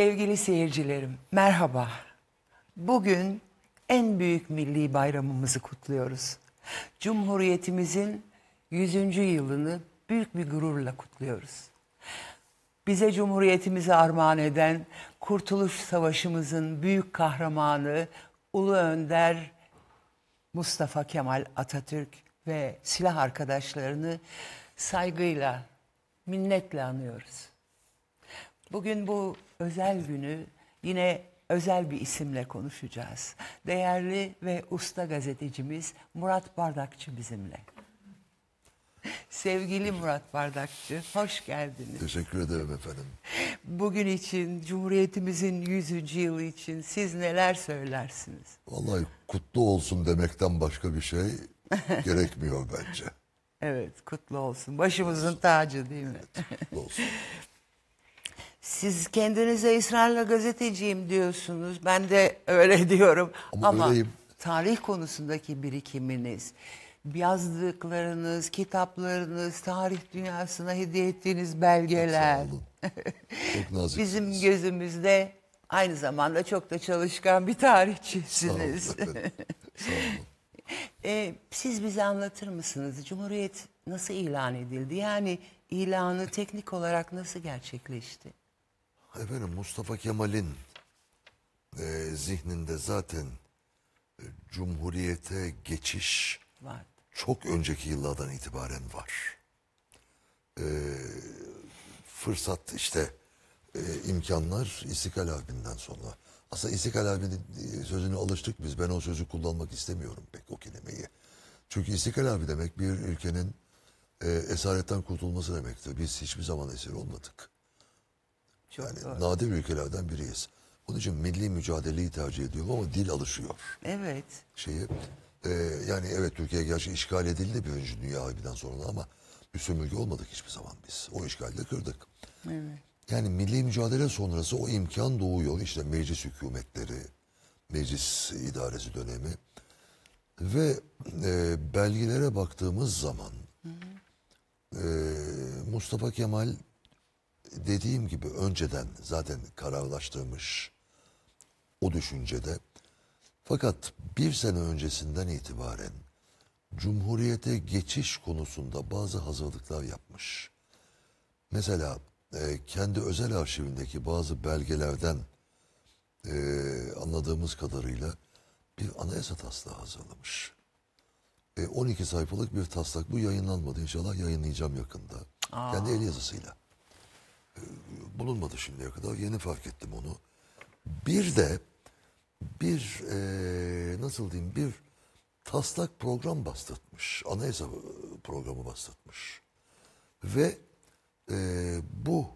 Sevgili seyircilerim, merhaba. Bugün en büyük milli bayramımızı kutluyoruz. Cumhuriyetimizin 100. yılını büyük bir gururla kutluyoruz. Bize Cumhuriyetimizi armağan eden Kurtuluş Savaşımızın büyük kahramanı Ulu Önder Mustafa Kemal Atatürk ve silah arkadaşlarını saygıyla, minnetle anıyoruz. Bugün bu özel günü yine özel bir isimle konuşacağız. Değerli ve usta gazetecimiz Murat Bardakçı bizimle. Sevgili Murat Bardakçı, hoş geldiniz. Teşekkür ederim efendim. Bugün için, Cumhuriyetimizin 100. yılı için siz neler söylersiniz? Vallahi kutlu olsun demekten başka bir şey gerekmiyor bence. Evet, kutlu olsun. Başımızın olsun. tacı değil mi? Evet, kutlu olsun. Siz kendinize ısrarla gazeteciyim diyorsunuz. Ben de öyle diyorum. Ama, Ama öyleyim. tarih konusundaki birikiminiz, yazdıklarınız, kitaplarınız, tarih dünyasına hediye ettiğiniz belgeler. Çok, çok Bizim gözümüzde aynı zamanda çok da çalışkan bir tarihçisiniz. Sağ olun. Sağ olun. Ee, siz bize anlatır mısınız? Cumhuriyet nasıl ilan edildi? Yani ilanı teknik olarak nasıl gerçekleşti? efendim Mustafa Kemal'in e, zihninde zaten e, cumhuriyete geçiş var. çok önceki yıllardan itibaren var. E, fırsat işte e, imkanlar İstiklal Harbi'nden sonra. Aslında İstiklal Harbi'nin e, sözünü alıştık biz. Ben o sözü kullanmak istemiyorum pek o kelimeyi. Çünkü İstiklal Harbi demek bir ülkenin e, esaretten kurtulması demektir. Biz hiçbir zaman esir olmadık. Çok yani doğru. nadir ülkelerden biriyiz. Onun için milli mücadeleyi tercih ediyorum ama dil alışıyor. Evet. Şeyi e, yani evet Türkiye gerçi işgal edildi bir birinci dünya harbinden sonra ama bir sömürge olmadık hiçbir zaman biz. O işgali de kırdık. Evet. Yani milli mücadele sonrası o imkan doğuyor. İşte meclis hükümetleri, meclis idaresi dönemi ve e, belgelere baktığımız zaman hı hı. E, Mustafa Kemal dediğim gibi önceden zaten kararlaştırmış o düşüncede. Fakat bir sene öncesinden itibaren Cumhuriyete geçiş konusunda bazı hazırlıklar yapmış. Mesela e, kendi özel arşivindeki bazı belgelerden e, anladığımız kadarıyla bir anayasa taslağı hazırlamış. E, 12 sayfalık bir taslak bu yayınlanmadı inşallah yayınlayacağım yakında. Aa. Kendi el yazısıyla bulunmadı şimdiye kadar. Yeni fark ettim onu. Bir de bir e, nasıl diyeyim bir taslak program bastırtmış. Anayasa programı bastırtmış. Ve e, bu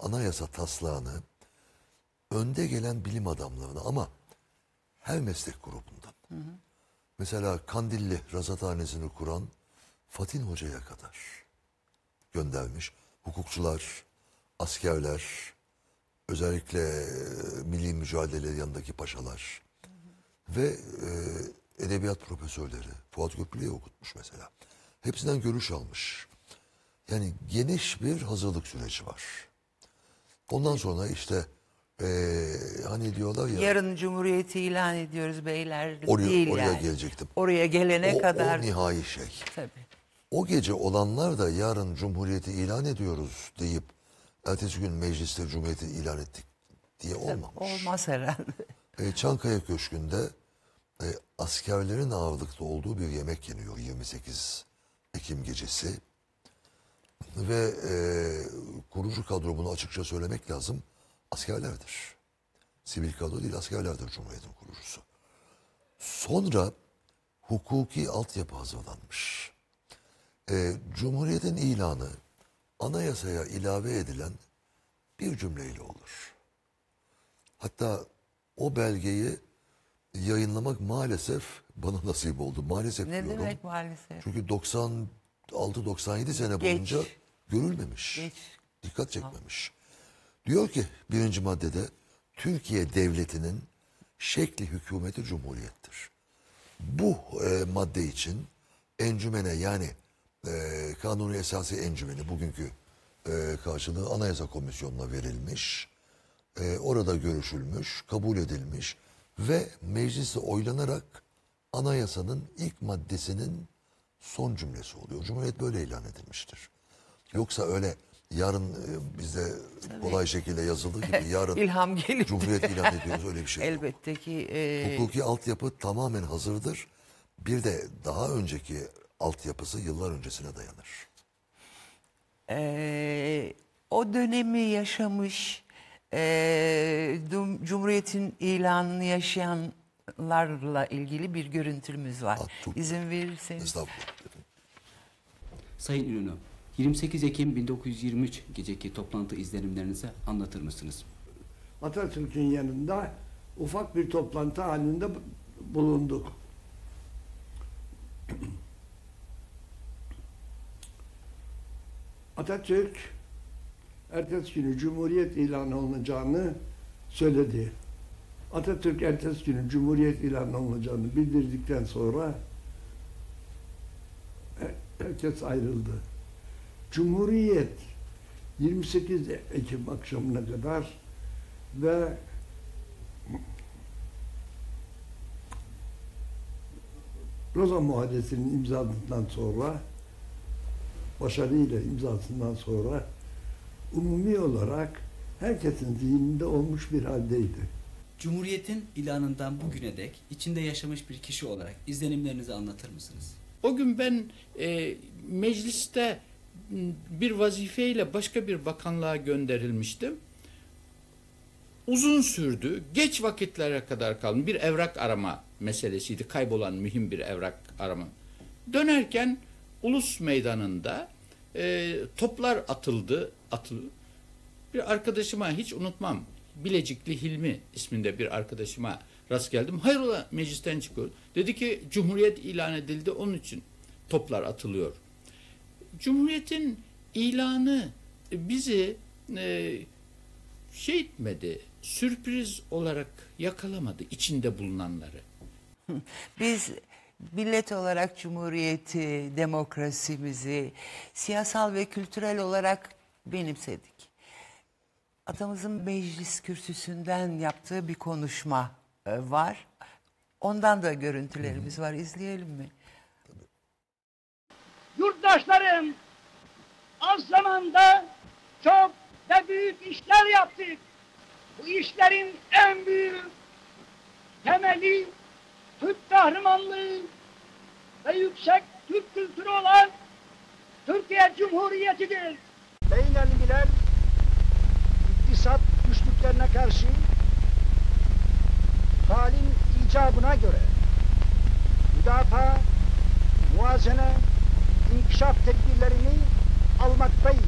anayasa taslağını önde gelen bilim adamlarına ama her meslek grubundan. Hı hı. Mesela Kandilli Razathanesini kuran Fatin Hoca'ya kadar göndermiş. Hukukçular, askerler, özellikle e, milli mücadele yanındaki paşalar ve e, edebiyat profesörleri Fuat Köprülü'ye okutmuş mesela. Hepsinden görüş almış. Yani geniş bir hazırlık süreci var. Ondan sonra işte e, hani diyorlar ya... Yarın Cumhuriyeti ilan ediyoruz beyler oraya, değil Oraya yani. gelecektim. Oraya gelene o, kadar... O nihai şey. Tabii. O gece olanlar da yarın Cumhuriyeti ilan ediyoruz deyip ertesi gün mecliste cumhuriyeti ilan ettik diye olmamış. Olmaz herhalde. E, Çankaya Köşkü'nde e, askerlerin ağırlıkta olduğu bir yemek yeniyor 28 Ekim gecesi. Ve e, kurucu kadro bunu açıkça söylemek lazım askerlerdir. Sivil kadro değil askerlerdir Cumhuriyet'in kurucusu. Sonra hukuki altyapı hazırlanmış. E, Cumhuriyet'in ilanı anayasaya ilave edilen bir cümleyle olur. Hatta o belgeyi yayınlamak maalesef bana nasip oldu. Maalesef ne diyorum. demek maalesef? Çünkü 96-97 sene Geç. boyunca görülmemiş. Geç. Dikkat çekmemiş. Diyor ki birinci maddede Türkiye Devleti'nin şekli hükümeti cumhuriyettir. Bu e, madde için encümene yani e, kanuni esası encümeni bugünkü e, karşılığı anayasa komisyonuna verilmiş. E, orada görüşülmüş, kabul edilmiş ve meclise oylanarak anayasanın ilk maddesinin son cümlesi oluyor. Cumhuriyet böyle ilan edilmiştir. Yoksa öyle yarın e, bize Tabii. kolay şekilde yazıldığı gibi yarın İlham Cumhuriyet ilan ediyoruz öyle bir şey Elbette yok. Elbette ki. E... Hukuki altyapı tamamen hazırdır. Bir de daha önceki altyapısı yıllar öncesine dayanır. Ee, o dönemi yaşamış, e, Cumhuriyet'in ilanını yaşayanlarla ilgili bir görüntümüz var. Ha, ah, İzin verirseniz. Sayın Ünlü, 28 Ekim 1923 geceki toplantı izlenimlerinizi anlatır mısınız? Atatürk'ün yanında ufak bir toplantı halinde bulunduk. Atatürk ertesi günü Cumhuriyet ilan olunacağını söyledi. Atatürk ertesi günü Cumhuriyet ilan olunacağını bildirdikten sonra herkes ayrıldı. Cumhuriyet 28 Ekim akşamına kadar ve Lozan Muhaddesi'nin imzaladıktan sonra başarıyla imzasından sonra umumi olarak herkesin zihninde olmuş bir haldeydi. Cumhuriyetin ilanından bugüne dek içinde yaşamış bir kişi olarak izlenimlerinizi anlatır mısınız? O gün ben e, mecliste bir vazifeyle başka bir bakanlığa gönderilmiştim. Uzun sürdü, geç vakitlere kadar kaldım. Bir evrak arama meselesiydi, kaybolan mühim bir evrak arama. Dönerken Ulus Meydanı'nda e, toplar atıldı. Atıl. Bir arkadaşıma hiç unutmam. Bilecikli Hilmi isminde bir arkadaşıma rast geldim. Hayrola meclisten çıkıyor. Dedi ki Cumhuriyet ilan edildi onun için toplar atılıyor. Cumhuriyet'in ilanı bizi e, şey etmedi, sürpriz olarak yakalamadı içinde bulunanları. Biz millet olarak cumhuriyeti, demokrasimizi siyasal ve kültürel olarak benimsedik. Atamızın meclis kürsüsünden yaptığı bir konuşma e, var. Ondan da görüntülerimiz var. İzleyelim mi? Yurttaşlarım az zamanda çok ve büyük işler yaptık. Bu işlerin en büyük temeli Türk kahramanlığı ve yüksek Türk kültürü olan Türkiye Cumhuriyeti'dir. Beynel Milel iktisat güçlüklerine karşı halin icabına göre müdafaa, muazene, inkişaf tedbirlerini almaktayız.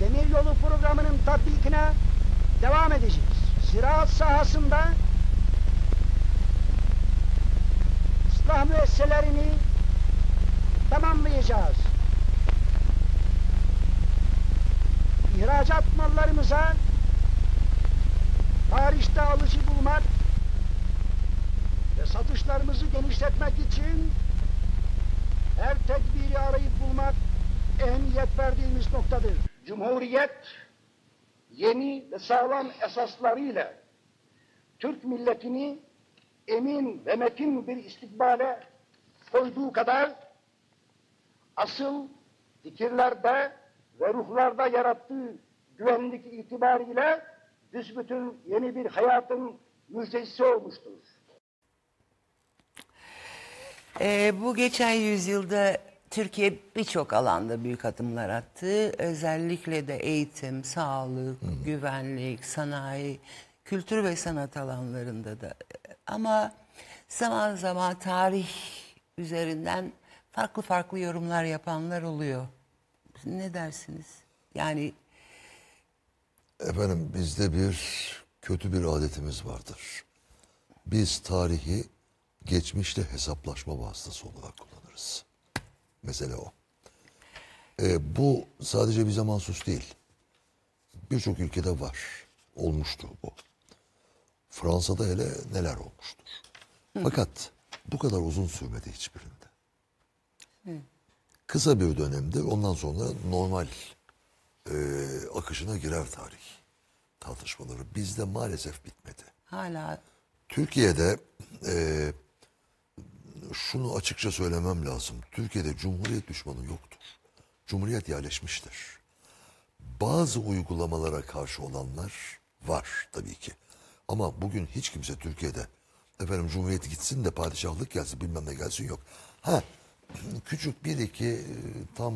Demiryolu programının tatbikine devam edeceğiz. Ziraat sahasında Allah müesselerini tamamlayacağız. İhracat mallarımıza tarihte alıcı bulmak ve satışlarımızı genişletmek için her tedbiri arayıp bulmak ehemmiyet verdiğimiz noktadır. Cumhuriyet yeni ve sağlam esaslarıyla Türk milletini emin ve metin bir istikbale koyduğu kadar asıl fikirlerde ve ruhlarda yarattığı güvenlik itibariyle büsbütün yeni bir hayatın müjdecisi olmuştur. E, bu geçen yüzyılda Türkiye birçok alanda büyük adımlar attı. Özellikle de eğitim, sağlık, Hı. güvenlik, sanayi, kültür ve sanat alanlarında da ama zaman zaman tarih üzerinden farklı farklı yorumlar yapanlar oluyor. Ne dersiniz? Yani efendim bizde bir kötü bir adetimiz vardır. Biz tarihi geçmişle hesaplaşma vasıtası olarak kullanırız. Mesele o. E, bu sadece bir zaman sus değil. Birçok ülkede var. Olmuştu bu. Fransa'da hele neler olmuştur. Fakat bu kadar uzun sürmedi hiçbirinde. Kısa bir dönemde ondan sonra normal e, akışına girer tarih tartışmaları. Bizde maalesef bitmedi. Hala. Türkiye'de e, şunu açıkça söylemem lazım. Türkiye'de cumhuriyet düşmanı yoktur. Cumhuriyet yerleşmiştir. Bazı uygulamalara karşı olanlar var tabii ki. Ama bugün hiç kimse Türkiye'de efendim cumhuriyet gitsin de padişahlık gelsin bilmem ne gelsin yok. Ha küçük bir iki e, tam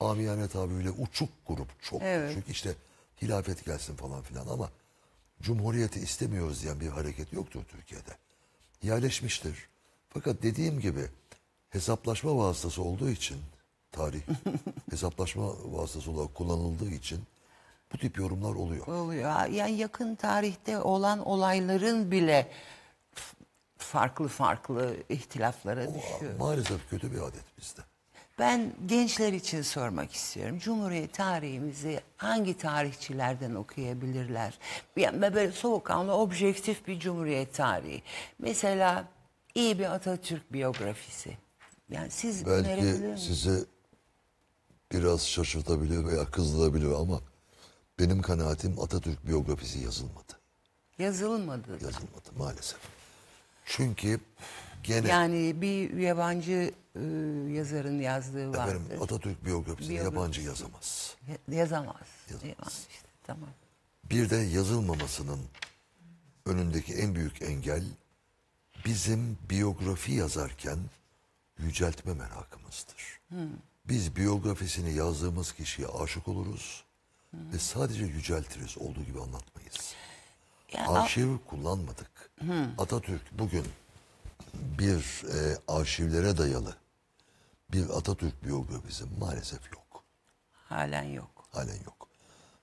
amiyane tabiriyle uçuk grup çok evet. küçük işte hilafet gelsin falan filan ama cumhuriyeti istemiyoruz diyen bir hareket yoktur Türkiye'de. Yerleşmiştir. Fakat dediğim gibi hesaplaşma vasıtası olduğu için tarih hesaplaşma vasıtası olarak kullanıldığı için bu tip yorumlar oluyor. Oluyor. Yani yakın tarihte olan olayların bile farklı farklı ihtilaflara o, düşüyor. Maalesef kötü bir adet bizde. Ben gençler için sormak istiyorum. Cumhuriyet tarihimizi hangi tarihçilerden okuyabilirler? Yani böyle soğukkanlı, objektif bir cumhuriyet tarihi. Mesela iyi bir Atatürk biyografisi. Yani siz Belki sizi biraz şaşırtabilir veya kızdırabilir ama benim kanaatim Atatürk biyografisi yazılmadı. Yazılmadı. Yazılmadı maalesef. Çünkü gene... Yani bir yabancı e, yazarın yazdığı var. Efendim Atatürk biyografisi. yabancı yazamaz. Ya, yazamaz. Yazamaz. yazamaz tamam. Bir de yazılmamasının önündeki en büyük engel bizim biyografi yazarken yüceltme merakımızdır. Hmm. Biz biyografisini yazdığımız kişiye aşık oluruz. Ve sadece yüceltiriz olduğu gibi anlatmayız. Ya, Arşiv kullanmadık. Hı. Atatürk bugün bir e, arşivlere dayalı bir Atatürk biyografisi maalesef yok. Halen yok. Halen yok.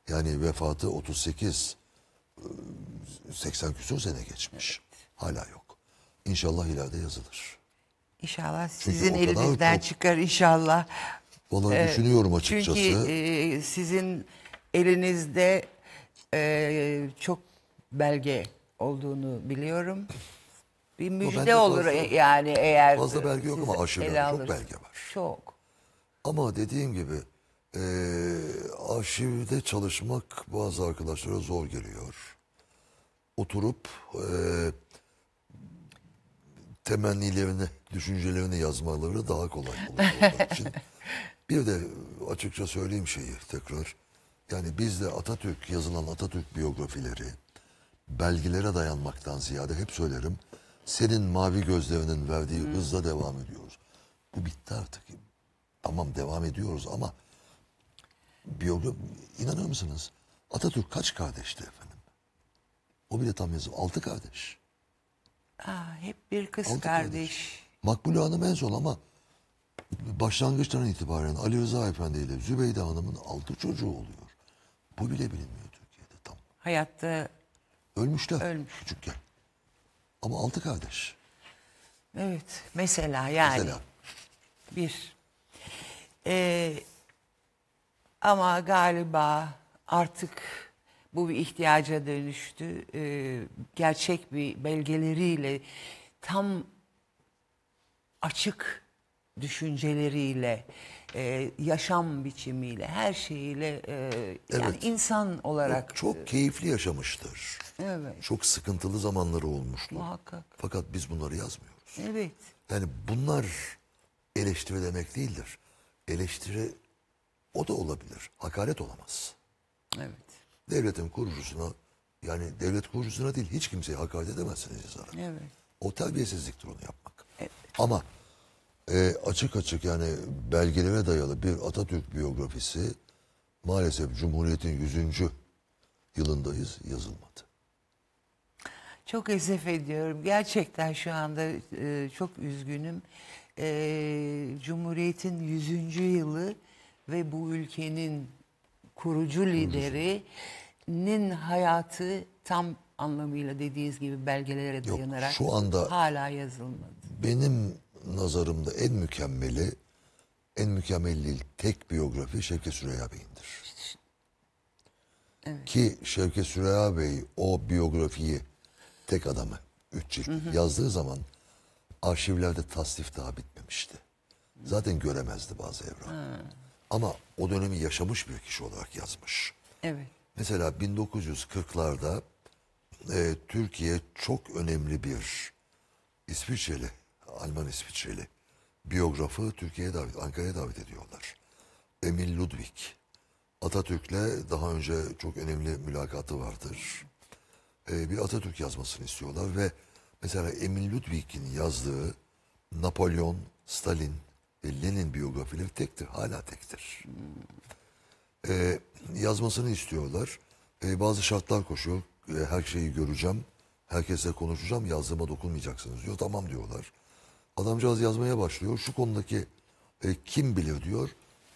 Yani vefatı 38 80 e, küsur sene geçmiş. Evet. Hala yok. İnşallah ileride yazılır. İnşallah sizin elinizden çok... çıkar inşallah. Vallahi ee, düşünüyorum açıkçası. Çünkü e, sizin elinizde e, çok belge olduğunu biliyorum. Bir müjde olur fazla, yani eğer... Fazla belge yok ama aşırı çok belge var. Çok. Ama dediğim gibi e, arşivde çalışmak bazı arkadaşlara zor geliyor. Oturup e, temennilerini, düşüncelerini yazmaları daha kolay olur. Bir de açıkça söyleyeyim şeyi tekrar. Yani biz de Atatürk yazılan Atatürk biyografileri belgelere dayanmaktan ziyade hep söylerim senin mavi gözlerinin verdiği hızla devam ediyoruz. Bu bitti artık. Tamam devam ediyoruz ama biyografi inanır mısınız? Atatürk kaç kardeşti efendim? O bile tam yazı altı kardeş. Aa, hep bir kız altı kardeş. kardeş. Makbule Hanım en son ama başlangıçtan itibaren Ali Rıza Efendi ile Zübeyde Hanım'ın altı çocuğu oluyor. Bu bile bilinmiyor Türkiye'de tam. Hayatta ölmüşler Ölmüş. küçükken. Ama altı kardeş. evet mesela yani Mesela bir Ee, ama galiba artık bu bir ihtiyaca dönüştü. Ee, gerçek bir belgeleriyle tam açık düşünceleriyle e, yaşam biçimiyle, her şeyiyle e, yani insan olarak... Çok, çok e, keyifli yaşamıştır. Evet. Çok sıkıntılı zamanları olmuştur. Muhakkak. Fakat biz bunları yazmıyoruz. Evet. Yani bunlar eleştiri demek değildir. Eleştiri o da olabilir. Hakaret olamaz. Evet. Devletin kurucusuna yani devlet kurucusuna değil hiç kimseye hakaret edemezsiniz zaten. Evet. O terbiyesizliktir onu yapmak. Evet. Ama e, açık açık yani belgelere dayalı bir Atatürk biyografisi maalesef Cumhuriyet'in 100. yılındayız yazılmadı. Çok esef ediyorum. Gerçekten şu anda e, çok üzgünüm. E, Cumhuriyet'in 100. yılı ve bu ülkenin kurucu liderinin hayatı tam anlamıyla dediğiniz gibi belgelere Yok, dayanarak şu anda hala yazılmadı. Benim nazarımda en mükemmeli, en mükemmel değil tek biyografi Şevket Süreyya Bey'indir. Evet. Ki Şevket Süreyya Bey o biyografiyi tek adamı üç cilt yazdığı zaman arşivlerde tasnif daha bitmemişti. Zaten göremezdi bazı evrak. Ama o dönemi yaşamış bir kişi olarak yazmış. Evet. Mesela 1940'larda e, Türkiye çok önemli bir İsviçreli Alman İsviçreli biyografı Türkiye'ye davet, Ankara'ya davet ediyorlar. Emil Ludwig. Atatürk'le daha önce çok önemli mülakatı vardır. Ee, bir Atatürk yazmasını istiyorlar ve mesela Emil Ludwig'in yazdığı Napolyon, Stalin ve Lenin biyografileri tektir. Hala tektir. Ee, yazmasını istiyorlar. Ee, bazı şartlar koşuyor. Ee, her şeyi göreceğim. herkese konuşacağım. Yazdığıma dokunmayacaksınız diyor. Tamam diyorlar. Adamcağız yazmaya başlıyor. Şu konudaki e, kim bilir diyor.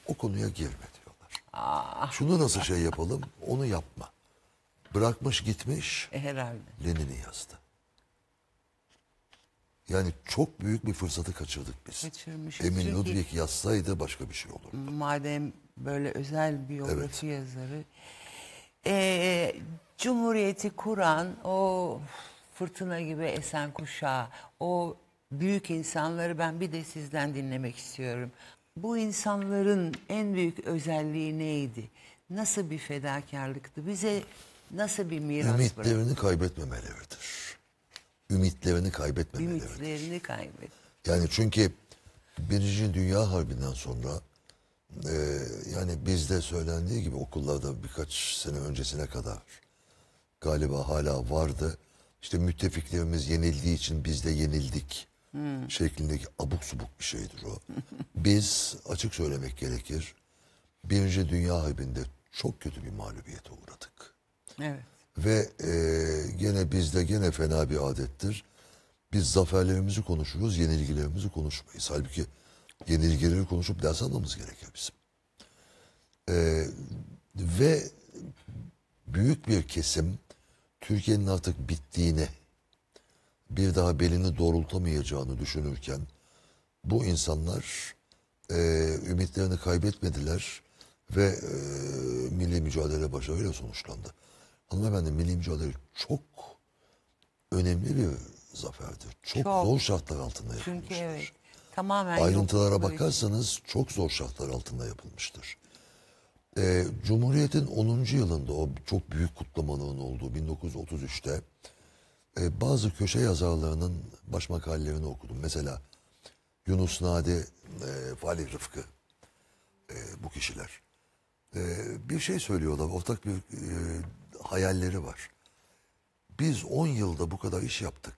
O konuya girme diyorlar. Aa. Ah. Şunu nasıl şey yapalım? Onu yapma. Bırakmış gitmiş. E, herhalde. Lenin'i yazdı. Yani çok büyük bir fırsatı kaçırdık biz. Kaçırmışız. Emin Ludwig yazsaydı başka bir şey olurdu. Madem böyle özel biyografi evet. yazarı. Ee, Cumhuriyeti kuran o fırtına gibi esen kuşağı, o büyük insanları ben bir de sizden dinlemek istiyorum. Bu insanların en büyük özelliği neydi? Nasıl bir fedakarlıktı? Bize nasıl bir miras Ümitlerini bıraktı? kaybetmemeleridir. Ümitlerini kaybetmemeleridir. Ümitlerini kaybet. Yani çünkü Birinci Dünya Harbi'nden sonra e, yani bizde söylendiği gibi okullarda birkaç sene öncesine kadar galiba hala vardı. İşte müttefiklerimiz yenildiği için biz de yenildik hmm. şeklindeki abuk subuk bir şeydir o. Biz açık söylemek gerekir Birinci Dünya Harbi'nde çok kötü bir mağlubiyete uğradık. Evet. Ve e, gene bizde gene fena bir adettir. Biz zaferlerimizi konuşuruz, yenilgilerimizi konuşmayız. Halbuki yenilgileri konuşup ders almamız gerekiyor bizim. E, ve büyük bir kesim Türkiye'nin artık bittiğine bir daha belini doğrultamayacağını düşünürken bu insanlar e, ümitlerini kaybetmediler ve e, milli mücadele başarıyla sonuçlandı. Hanımefendi milli mücadele çok önemli bir zaferdir. Çok, çok. zor şartlar altında yapılmıştır. Çünkü evet, tamamen Ayrıntılara bakarsanız çok zor şartlar altında yapılmıştır. E, Cumhuriyet'in 10. yılında o çok büyük kutlamaların olduğu 1933'te e, bazı köşe yazarlarının baş makalelerini okudum. Mesela Yunus Nadi, e, Fali Rıfkı e, bu kişiler. E, bir şey söylüyorlar, ortak bir e, hayalleri var. Biz 10 yılda bu kadar iş yaptık.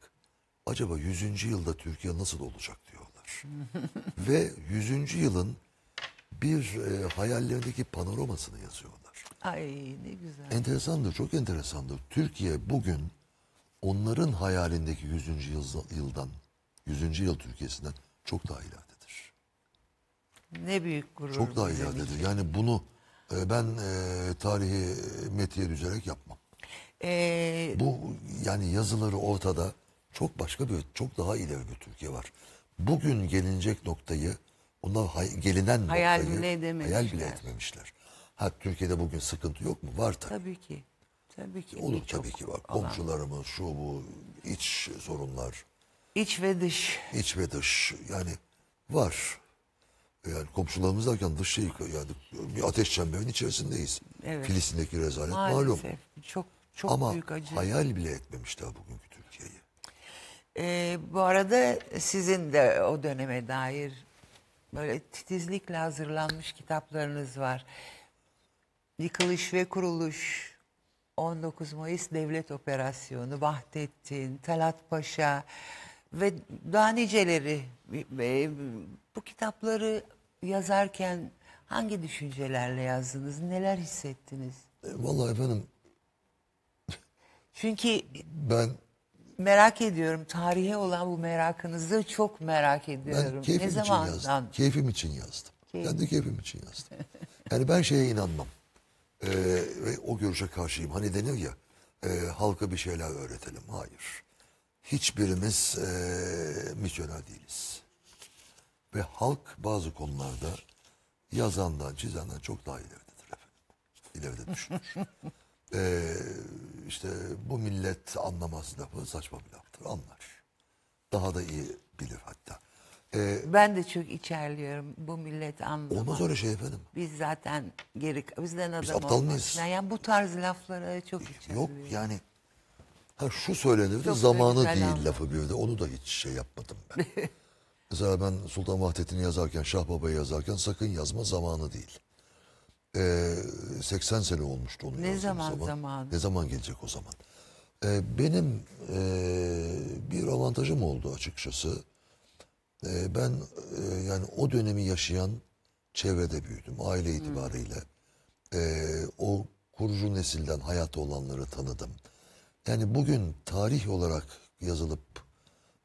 Acaba 100. yılda Türkiye nasıl olacak diyorlar. Ve 100. yılın bir e, hayallerindeki panoramasını yazıyorlar. Ay ne güzel. Enteresandır, çok enteresandır. Türkiye bugün onların hayalindeki 100. yıldan, 100. yıl Türkiye'sinden çok daha ileridedir. Ne büyük gurur. Çok daha ileridedir. Yani bunu e, ben e, tarihi metiye düzerek yapmam. Ee, Bu yani yazıları ortada çok başka bir, çok daha ileri bir Türkiye var. Bugün gelinecek noktayı, onlar hay, gelinen hayal noktayı bile hayal bile etmemişler. Ha Türkiye'de bugün sıkıntı yok mu? Var tabii. Tabii ki. Tabii ki. Olur tabii ki bak Komşularımız şu bu iç sorunlar. İç ve dış. İç ve dış yani var. Yani komşularımız derken dış şey yani bir ateş çemberinin içerisindeyiz. Evet. Filistin'deki rezalet Maalesef. malum. Çok çok Ama büyük acı. hayal bile etmemiş daha bugünkü Türkiye'yi. Ee, bu arada sizin de o döneme dair böyle titizlikle hazırlanmış kitaplarınız var. Yıkılış ve kuruluş, 19 Mayıs Devlet Operasyonu, Vahdettin, Talat Paşa ve daha niceleri bu kitapları yazarken hangi düşüncelerle yazdınız? Neler hissettiniz? E, vallahi efendim. Çünkü ben merak ediyorum tarihe olan bu merakınızı çok merak ediyorum. Ben keyfim ne için zamandan? yazdım. Keyfim için yazdım. Keyfim. Kendi keyfim için yazdım. yani ben şeye inanmam. Ee, ve o görüşe karşıyım. Hani denir ya e, halka bir şeyler öğretelim. Hayır. Hiçbirimiz e, misyoner değiliz. Ve halk bazı konularda yazandan, çizenden çok daha ileridedir efendim. İleride düşünür. ee, işte bu millet anlamaz lafı saçma bir laftır. Anlar. Daha da iyi bilir hatta. Ee, ben de çok içerliyorum. Bu millet anlamaz. Olmaz öyle şey efendim. Biz zaten geri bizden adam Biz aptal mıyız? Falan. Yani bu tarz laflara çok içerliyorum. Yok yani ha şu söylenirdi çok zamanı değil anladım. lafı bir de onu da hiç şey yapmadım ben. Mesela ben Sultan Vahdettin'i yazarken, Şah Baba'yı yazarken sakın yazma zamanı değil. Ee, 80 sene olmuştu onu Ne zaman, zaman zaman? Ne zaman gelecek o zaman? Ee, benim e, bir avantajım oldu açıkçası ee, ben e, yani o dönemi yaşayan çevrede büyüdüm. Aile hmm. itibariyle. Ee, o kurucu nesilden hayatta olanları tanıdım. Yani bugün tarih olarak yazılıp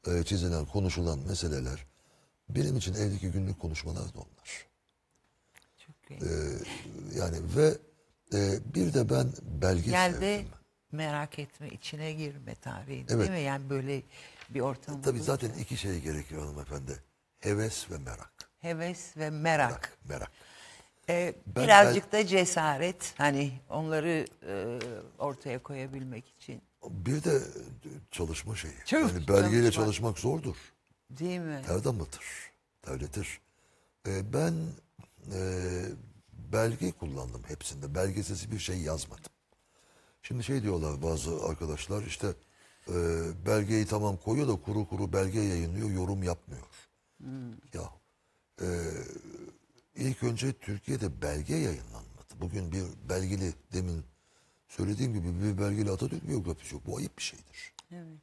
e, çizilen, konuşulan meseleler benim için evdeki günlük konuşmalar da onlar. Çok iyi. Ee, yani ve e, bir de ben belge Geldi, sevdim. merak etme, içine girme tarihin, evet. değil mi? Yani böyle bir ortam. Tabii zaten için. iki şey gerekiyor hanımefendi. Heves ve merak. Heves ve merak. Merak, merak. Ee, ben, birazcık ben, da cesaret hani onları e, ortaya koyabilmek için. Bir de çalışma şeyi. Çalış, yani belgeyle çalışmak. çalışmak zordur. Değil mi? Terden batır, terletir. Ee, ben e, belge kullandım hepsinde. Belgesiz bir şey yazmadım. Şimdi şey diyorlar bazı arkadaşlar işte e, belgeyi tamam koyuyor da kuru kuru belge yayınlıyor, yorum yapmıyor. Hmm. Ya e, ilk önce Türkiye'de belge yayınlanmadı. Bugün bir belgeli demin söylediğim gibi bir belgeli Atatürk biyografisi yok. Bu ayıp bir şeydir. Evet.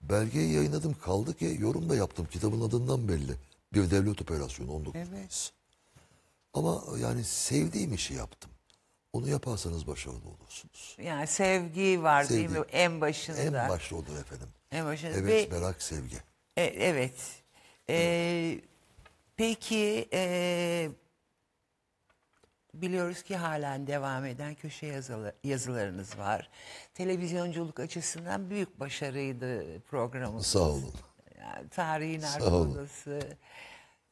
Belgeyi yayınladım kaldı ki yorum da yaptım. Kitabın adından belli. Bir devlet operasyonu 19 evet. Mayıs. Ama yani sevdiğim işi yaptım. Onu yaparsanız başarılı olursunuz. Yani sevgi var sevgi. değil mi en başında? En başta olur efendim. En başında. Evet Ve, merak sevgi. E, evet. E, Peki e, biliyoruz ki halen devam eden köşe yazılı, yazılarınız var. Televizyonculuk açısından büyük başarıydı programımız. Sağ olun. Yani tarihin arkadası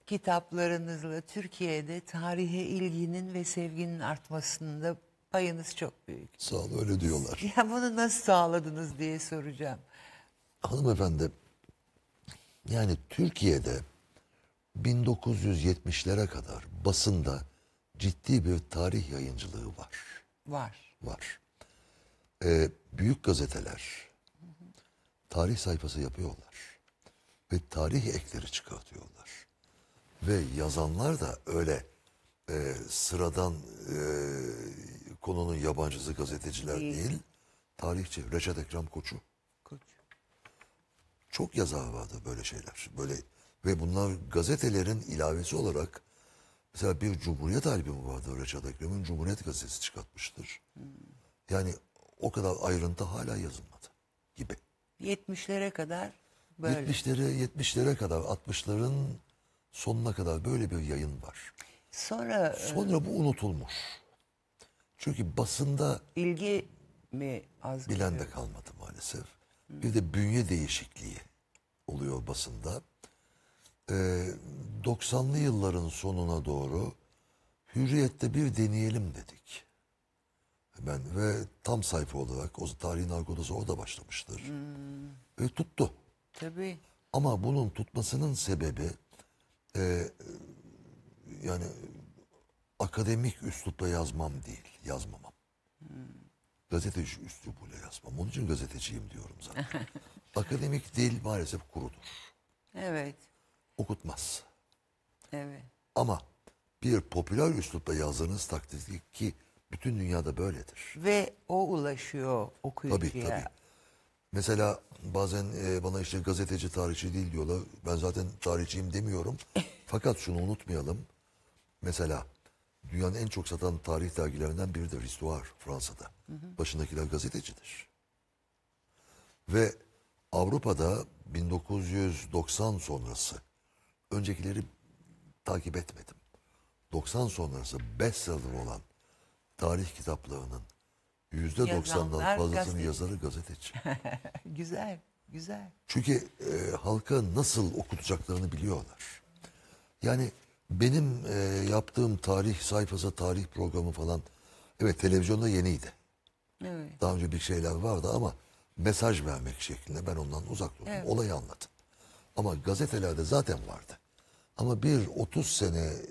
kitaplarınızla Türkiye'de tarihe ilginin ve sevginin artmasında payınız çok büyük. Sağ ol öyle diyorlar. Ya bunu nasıl sağladınız diye soracağım. Hanımefendi yani Türkiye'de 1970'lere kadar basında ciddi bir tarih yayıncılığı var. Var. Var. Ee, büyük gazeteler tarih sayfası yapıyorlar ve tarih ekleri çıkartıyorlar. Ve yazanlar da öyle e, sıradan e, konunun yabancısı gazeteciler değil. değil. Tarihçi Reşat Ekrem Koçu. Çok yazar vardı böyle şeyler. Böyle ve bunlar gazetelerin ilavesi olarak mesela bir Cumhuriyet albümü vardı Reşat Ekrem'in Cumhuriyet gazetesi çıkartmıştır. Hmm. Yani o kadar ayrıntı hala yazılmadı gibi. 70'lere kadar böyle. 70'lere 70'lere kadar 60'ların sonuna kadar böyle bir yayın var. Sonra sonra e, bu unutulmuş. Çünkü basında ilgi mi az bilen de kalmadı maalesef. Hı. Bir de bünye değişikliği oluyor basında. Ee, 90'lı yılların sonuna doğru hürriyette bir deneyelim dedik. Hemen ve tam sayfa olarak o tarihin argodosu orada başlamıştır. Hmm. Ve tuttu. Tabii. Ama bunun tutmasının sebebi e, yani akademik üslupla yazmam değil, yazmamam. Gazeteci üslubuyla yazmam. Onun için gazeteciyim diyorum zaten. akademik dil maalesef kurudur. Evet. Okutmaz. Evet. Ama bir popüler üslupla yazdığınız takdirde ki bütün dünyada böyledir. Ve o ulaşıyor okuyucuya. Tabii tabii. Mesela bazen e, bana işte gazeteci tarihçi değil diyorlar. Ben zaten tarihçiyim demiyorum. Fakat şunu unutmayalım. Mesela dünyanın en çok satan tarih dergilerinden biri de Ristuar Fransa'da. Hı Başındakiler gazetecidir. Ve Avrupa'da 1990 sonrası öncekileri takip etmedim. 90 sonrası bestseller olan tarih kitaplarının Yüzde doksandan fazlasını yazarı gazeteci. güzel, güzel. Çünkü e, halka nasıl okutacaklarını biliyorlar. Yani benim e, yaptığım tarih sayfası, tarih programı falan... Evet televizyonda yeniydi. Evet. Daha önce bir şeyler vardı ama mesaj vermek şeklinde ben ondan uzak durdum. Evet. Olayı anlattım. Ama gazetelerde zaten vardı. Ama bir 30 senelik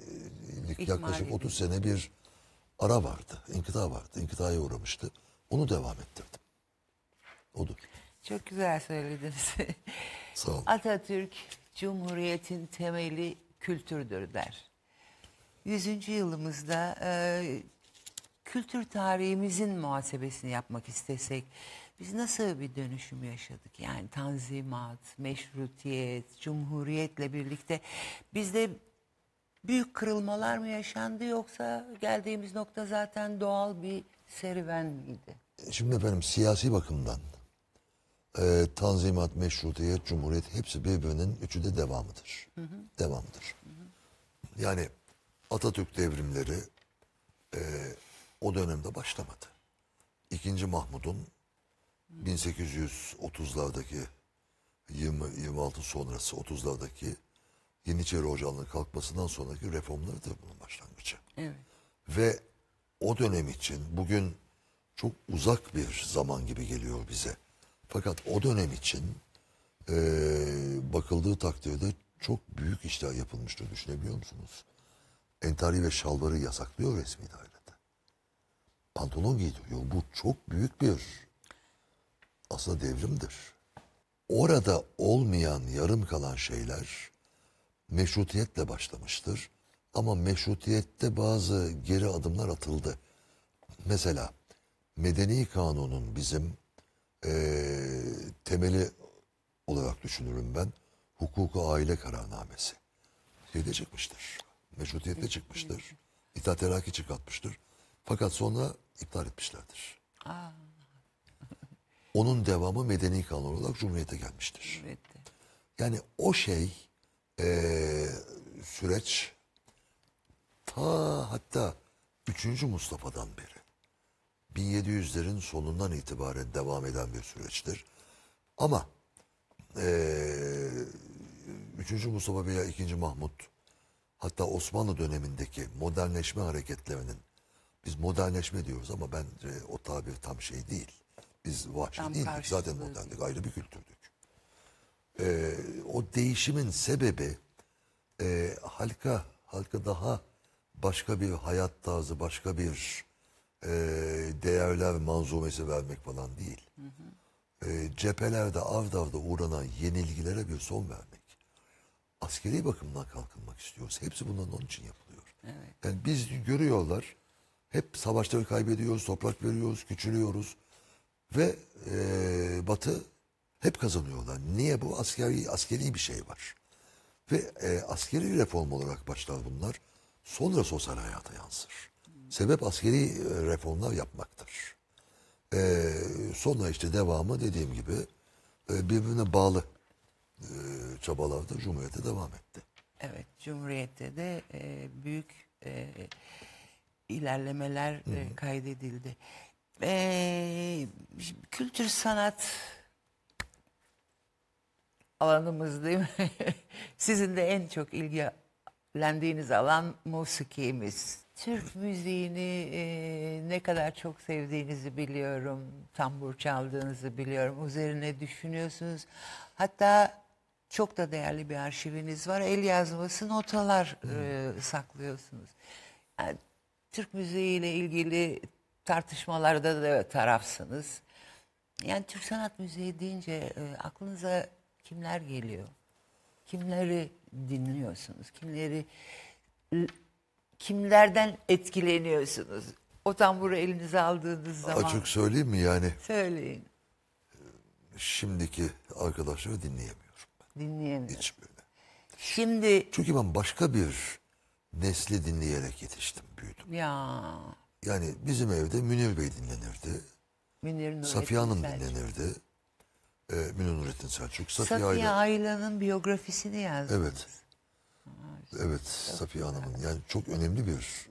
İhmal yaklaşık edin. 30 sene bir ara vardı, inkıta vardı, inkıdaya uğramıştı. Onu devam ettirdim. Odur. Çok güzel söylediniz. Sağ olun. Atatürk, Cumhuriyet'in temeli kültürdür der. Yüzüncü yılımızda e, kültür tarihimizin muhasebesini yapmak istesek biz nasıl bir dönüşüm yaşadık? Yani tanzimat, meşrutiyet, cumhuriyetle birlikte bizde büyük kırılmalar mı yaşandı yoksa geldiğimiz nokta zaten doğal bir serüven miydi? Şimdi efendim siyasi bakımdan e, Tanzimat, Meşrutiyet, Cumhuriyet hepsi birbirinin üçü de devamıdır. Hı hı. Devamıdır. Hı hı. Yani Atatürk devrimleri e, o dönemde başlamadı. İkinci Mahmud'un 1830'lardaki 20 26 sonrası 30'lardaki Yeniçeri Ocağı'nın kalkmasından sonraki reformları da bunun başlangıcı. Evet. Ve o dönem için bugün çok uzak bir zaman gibi geliyor bize. Fakat o dönem için e, bakıldığı takdirde çok büyük işler yapılmıştı düşünebiliyor musunuz? Entari ve şalvarı yasaklıyor resmi dairede. Pantolon giydiriyor. Bu çok büyük bir aslında devrimdir. Orada olmayan, yarım kalan şeyler meşrutiyetle başlamıştır. Ama meşrutiyette bazı geri adımlar atıldı. Mesela medeni kanunun bizim e, temeli olarak düşünürüm ben hukuku aile kararnamesi. Şeyde çıkmıştır. Meşrutiyette çıkmıştır. İtaat teraki çıkartmıştır. Fakat sonra iptal etmişlerdir. Onun devamı medeni kanun olarak Cumhuriyet'e gelmiştir. Yani o şey ee, süreç ta hatta 3. Mustafa'dan beri 1700'lerin sonundan itibaren devam eden bir süreçtir. Ama ee, 3. Mustafa veya 2. Mahmut hatta Osmanlı dönemindeki modernleşme hareketlerinin biz modernleşme diyoruz ama ben e, o tabir tam şey değil. Biz vahşi tam değildik zaten modernlik ayrı bir kültürdük e, o değişimin sebebi e, halka halka daha başka bir hayat tarzı, başka bir e, değerler manzumesi vermek falan değil. Hı hı. E, cephelerde avdavda uğranan yenilgilere bir son vermek. Askeri bakımdan kalkınmak istiyoruz. Hepsi bunların onun için yapılıyor. Evet. Yani biz görüyorlar. Hep savaşları kaybediyoruz, toprak veriyoruz, küçülüyoruz. Ve e, Batı hep kazanıyorlar. Niye bu askeri askeri bir şey var? Ve e, askeri reform olarak başlar bunlar. Sonra sosyal hayata yansır. Sebep askeri e, reformlar yapmaktır. E, sonra işte devamı dediğim gibi e, birbirine bağlı e, çabalarda Cumhuriyet'e devam etti. Evet, Cumhuriyet'te de e, büyük e, ilerlemeler e, Hı -hı. kaydedildi. E, kültür sanat alanımız değil mi? Sizin de en çok ilgilendiğiniz alan musikimiz. Türk müziğini e, ne kadar çok sevdiğinizi biliyorum. Tambur çaldığınızı biliyorum. Üzerine düşünüyorsunuz. Hatta çok da değerli bir arşiviniz var. El yazması notalar e, hmm. saklıyorsunuz. Yani, e, Türk müziğiyle ilgili tartışmalarda da tarafsınız. Yani Türk sanat müziği deyince e, aklınıza Kimler geliyor? Kimleri dinliyorsunuz? Kimleri kimlerden etkileniyorsunuz? O tamburu elinize aldığınız zaman. Açık söyleyeyim mi yani? Söyleyin. E, şimdiki arkadaşları dinleyemiyorum. Dinleyemiyorum. Hiç Şimdi. Çünkü ben başka bir nesli dinleyerek yetiştim, büyüdüm. Ya. Yani bizim evde Münir Bey dinlenirdi. Münir Safiye Hanım dinlenirdi. E, Münir Selçuk. Safiye, Safiye Ayla'nın biyografisini yazdınız. Evet. Ha, evet Safiye Hanım'ın. Yani çok önemli bir...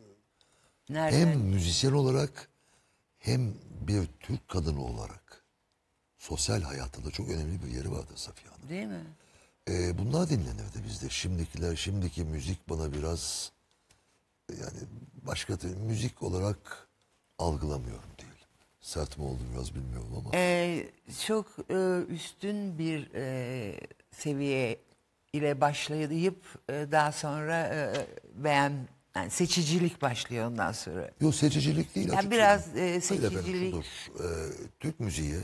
Nereden? Hem müzisyen olarak hem bir Türk kadını olarak sosyal hayatında çok önemli bir yeri vardı Safiye Hanım. Değil mi? Ee, bunlar dinlenirdi bizde. Şimdikiler, şimdiki müzik bana biraz yani başka müzik olarak algılamıyorum diye. Sert mi oldu biraz bilmiyorum ama. Ee, çok e, üstün bir e, seviye ile başlayıp e, daha sonra e, beğen yani seçicilik başlıyor ondan sonra. Yok seçicilik değil. Yani biraz e, seçicilik. Efendim, e, Türk müziği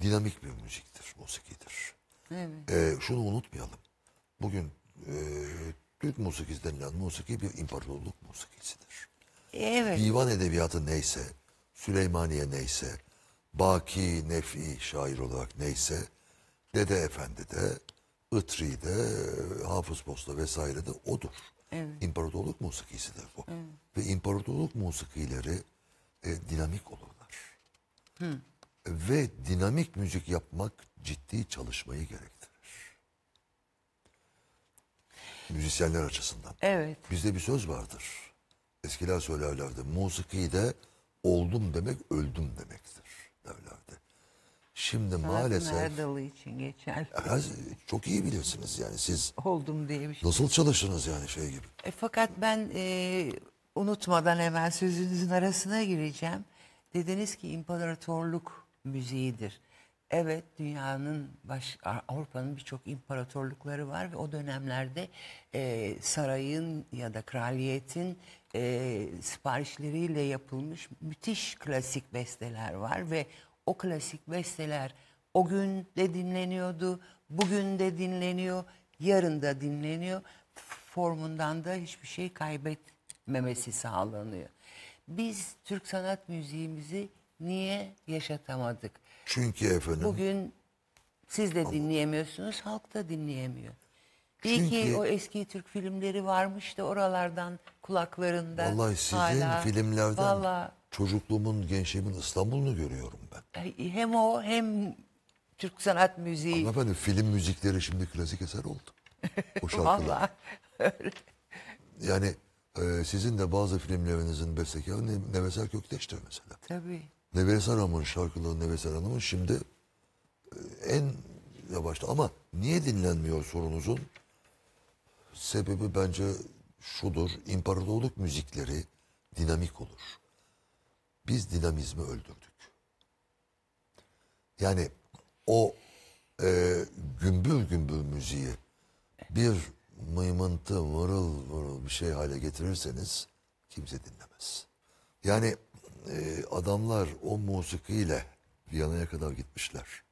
dinamik bir müziktir, musikidir. Evet. E, şunu unutmayalım. Bugün e, Türk musikisi denilen musiki bir imparatorluk musikisidir. Evet. Divan edebiyatı neyse, Süleymaniye neyse, Baki Nef'i şair olarak neyse, Dede Efendi de, Itri de, Hafız Bosta vesaire de odur. Evet. İmparatorluk musikisidir bu. Evet. Ve imparatorluk musikileri e, dinamik olurlar. Hı. Ve dinamik müzik yapmak ciddi çalışmayı gerektirir. Müzisyenler açısından. Evet. Bizde bir söz vardır. Eskiler söylerlerdi. Musikiyi de oldum demek öldüm demektir devlerde. Şimdi Sanat maalesef... Erdalı için geçerli. çok iyi bilirsiniz yani siz... Oldum diye bir şey. Nasıl çalışınız yani şey gibi? E, fakat ben e, unutmadan hemen sözünüzün arasına gireceğim. Dediniz ki imparatorluk müziğidir. Evet dünyanın baş Avrupa'nın birçok imparatorlukları var ve o dönemlerde e, sarayın ya da kraliyetin e, siparişleriyle yapılmış müthiş klasik besteler var ve o klasik besteler o gün de dinleniyordu, bugün de dinleniyor, yarın da dinleniyor. Formundan da hiçbir şey kaybetmemesi sağlanıyor. Biz Türk sanat müziğimizi niye yaşatamadık? Çünkü efendim... Bugün siz de dinleyemiyorsunuz, halk da dinleyemiyor. İyi Çünkü, ki o eski Türk filmleri varmış da oralardan kulaklarında. Vallahi sizin hala, filmlerden vallahi, çocukluğumun, gençliğimin İstanbul'unu görüyorum ben. Hem o hem Türk sanat müziği. Ama Hanımefendi film müzikleri şimdi klasik eser oldu. O şarkılar. yani e, sizin de bazı filmlerinizin bestekarı Neveser Kökteş'tir mesela. Tabii. Neveser Hanım'ın şarkıları Neveser Hanım'ın şimdi e, en yavaşta ama niye dinlenmiyor sorunuzun Sebebi bence şudur. İmparatorluk müzikleri dinamik olur. Biz dinamizmi öldürdük. Yani o e, gümbül gümbül müziği bir mıymıntı mırıl vırıl bir şey hale getirirseniz kimse dinlemez. Yani e, adamlar o musikiyle Viyana'ya kadar gitmişler.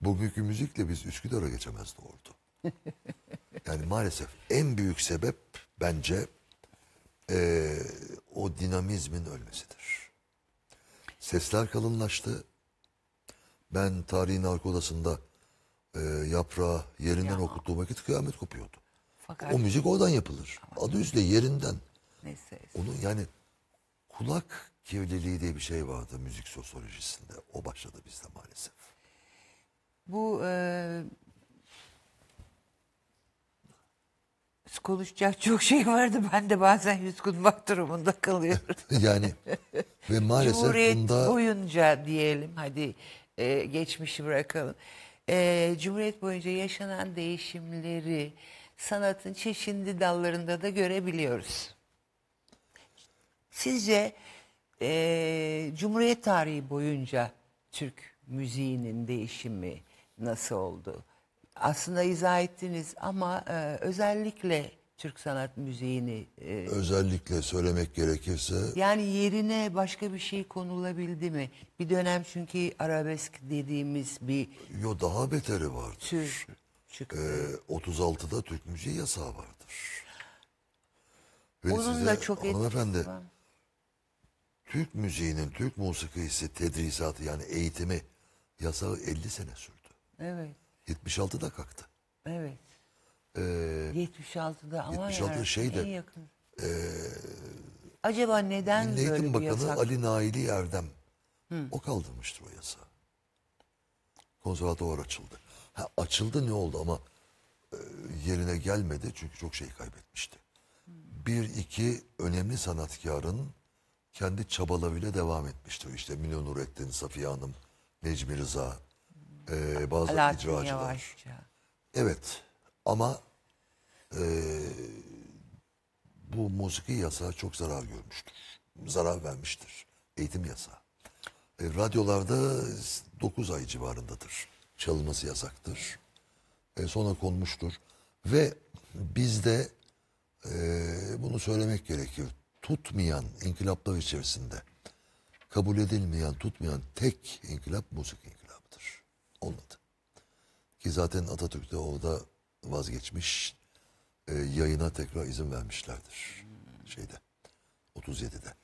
Bugünkü müzikle biz Üsküdar'a geçemezdi ordu. Yani maalesef en büyük sebep bence e, o dinamizmin ölmesidir. Sesler kalınlaştı. Ben tarihin arka odasında e, yaprağı yerinden ya. okuttuğum vakit kıyamet kopuyordu. Fakat o müzik oradan yapılır. Adı üstünde yerinden. Neyse. Onu yani kulak kirliliği diye bir şey vardı müzik sosyolojisinde. O başladı bizde maalesef. Bu e, konuşacak çok şey vardı. Ben de bazen yüz kunmak durumunda kalıyorum. yani ve maalesef Cumhuriyet bunda... boyunca diyelim hadi e, geçmişi bırakalım. E, Cumhuriyet boyunca yaşanan değişimleri sanatın çeşitli dallarında da görebiliyoruz. Sizce e, Cumhuriyet tarihi boyunca Türk müziğinin değişimi nasıl oldu? aslında izah ettiniz ama e, özellikle Türk sanat müziğini e, Özellikle söylemek gerekirse yani yerine başka bir şey konulabildi mi? Bir dönem çünkü arabesk dediğimiz bir yo daha beteri vardır. tür Ee, 36'da Türk müziği yasağı vardır. Ve Onun size da çok hanımefendi etkisi var. Türk müziğinin, Türk musikisi tedrisatı yani eğitimi yasağı 50 sene sürdü. Evet. 76'da kalktı. Evet. Ee, 76'da ama 76'da yani şey de en yakın. E, Acaba neden Milli Eğitim böyle Bakanı bir yasak? Ali Naili Erdem Hı. o kaldırmıştır o yasağı. Konservatuvar açıldı. Ha, açıldı ne oldu ama e, yerine gelmedi çünkü çok şey kaybetmişti. Hı. Bir iki önemli sanatkarın kendi çabalarıyla devam etmiştir. İşte Milyon Nurettin, Safiye Hanım, Necmi Rıza, e, bazı Alaaddin icracılar. Yavaşça. Evet ama e, bu musiki yasa çok zarar görmüştür. Zarar vermiştir. Eğitim yasa. E, radyolarda 9 ay civarındadır. Çalınması yasaktır. E, sonra konmuştur. Ve bizde e, bunu söylemek gerekir. Tutmayan inkılaplar içerisinde kabul edilmeyen, tutmayan tek inkılap müzik inkılabıdır olmadı. Ki zaten Atatürk de orada vazgeçmiş, e, yayına tekrar izin vermişlerdir. Şeyde, 37'de.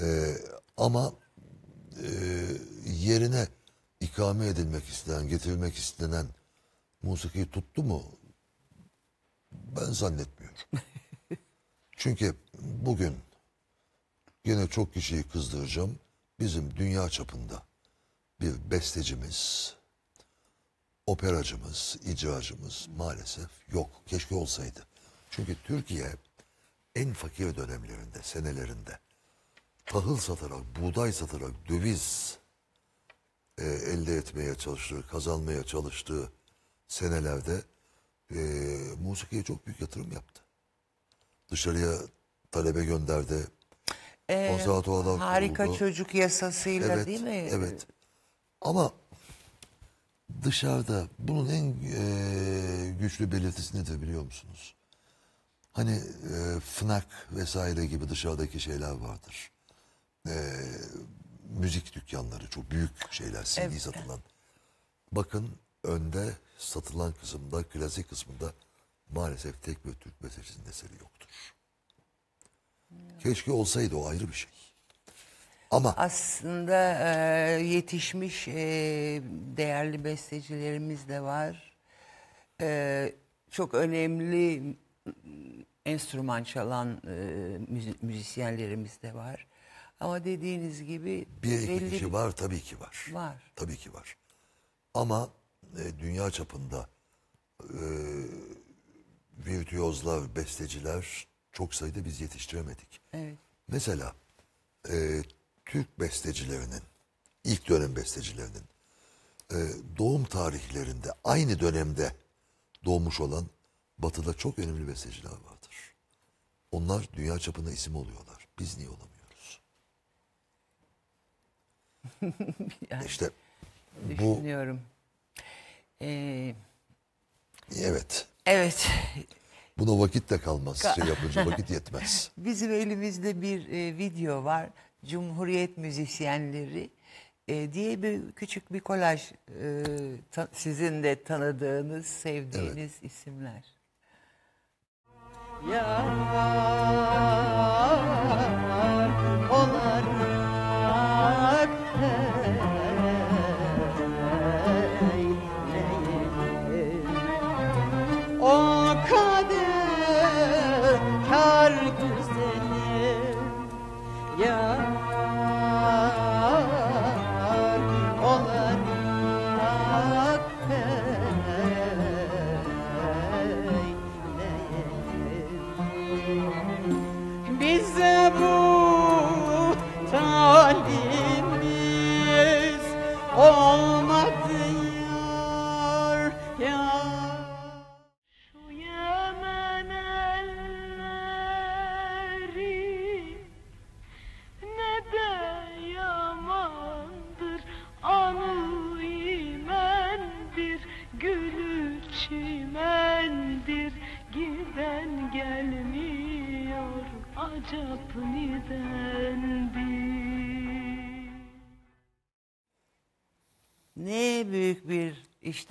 E, ama e, yerine ikame edilmek istenen, getirilmek istenen musiki tuttu mu? Ben zannetmiyorum. Çünkü bugün yine çok kişiyi kızdıracağım. Bizim dünya çapında bir bestecimiz, operacımız, icracımız maalesef yok. Keşke olsaydı. Çünkü Türkiye en fakir dönemlerinde, senelerinde tahıl satarak, buğday satarak, döviz e, elde etmeye çalıştığı, kazanmaya çalıştığı senelerde e, musikiye çok büyük yatırım yaptı. Dışarıya talebe gönderdi. Ee, Harika kuruldu. çocuk yasasıyla evet, değil mi? Evet. Ama dışarıda bunun en e, güçlü belirtisi nedir biliyor musunuz? Hani e, FNAC vesaire gibi dışarıdaki şeyler vardır. E, müzik dükkanları çok büyük şeyler CD evet. satılan. Bakın önde satılan kısımda klasik kısmında maalesef tek bir Türk bestecinin eseri yoktur. Keşke olsaydı o ayrı bir şey. Ama aslında e, yetişmiş e, değerli bestecilerimiz de var. E, çok önemli enstrüman çalan e, müzisyenlerimiz de var. Ama dediğiniz gibi bir iki belli kişi var tabii ki var. Var. Tabii ki var. Ama e, dünya çapında e, virtüozlar, besteciler çok sayıda biz yetiştiremedik. Evet. Mesela e, Türk bestecilerinin, ilk dönem bestecilerinin e, doğum tarihlerinde aynı dönemde doğmuş olan batıda çok önemli besteciler vardır. Onlar dünya çapında isim oluyorlar. Biz niye olamıyoruz? yani, işte bu... Düşünüyorum. Ee, evet. Evet. Buna vakit de kalmaz. Şey yapınca vakit yetmez. Bizim elimizde bir e, video var. Cumhuriyet müzisyenleri e, diye bir küçük bir kolaj e, ta, sizin de tanıdığınız, sevdiğiniz evet. isimler. Ya. 哦。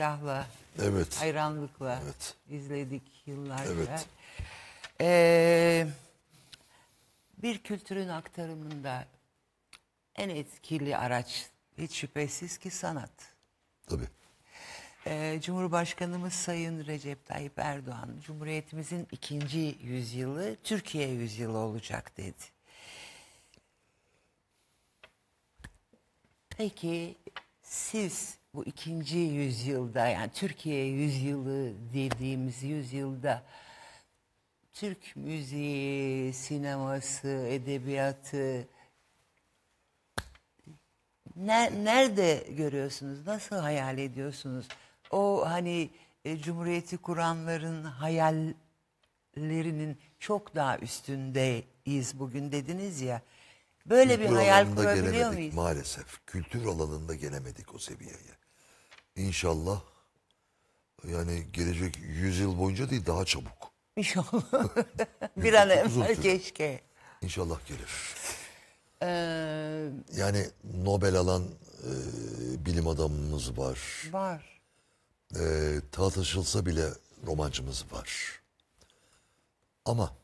iştahla, evet. hayranlıkla evet. izledik yıllarca. Evet. Ee, bir kültürün aktarımında en etkili araç hiç şüphesiz ki sanat. Tabii. Ee, Cumhurbaşkanımız Sayın Recep Tayyip Erdoğan, Cumhuriyetimizin ikinci yüzyılı Türkiye yüzyılı olacak dedi. Peki siz bu ikinci yüzyılda yani Türkiye yüzyılı dediğimiz yüzyılda Türk müziği, sineması, edebiyatı ne, nerede görüyorsunuz? Nasıl hayal ediyorsunuz? O hani e, Cumhuriyeti kuranların hayallerinin çok daha üstündeyiz bugün dediniz ya. Böyle kültür bir hayal kurabiliyor muyuz? Maalesef kültür alanında gelemedik o seviyeye. İnşallah yani gelecek 100 yıl boyunca değil daha çabuk. İnşallah. bir an evvel keşke. İnşallah gelir. Ee... Yani Nobel alan e, bilim adamımız var. Var. E, tartışılsa bile romancımız var. Ama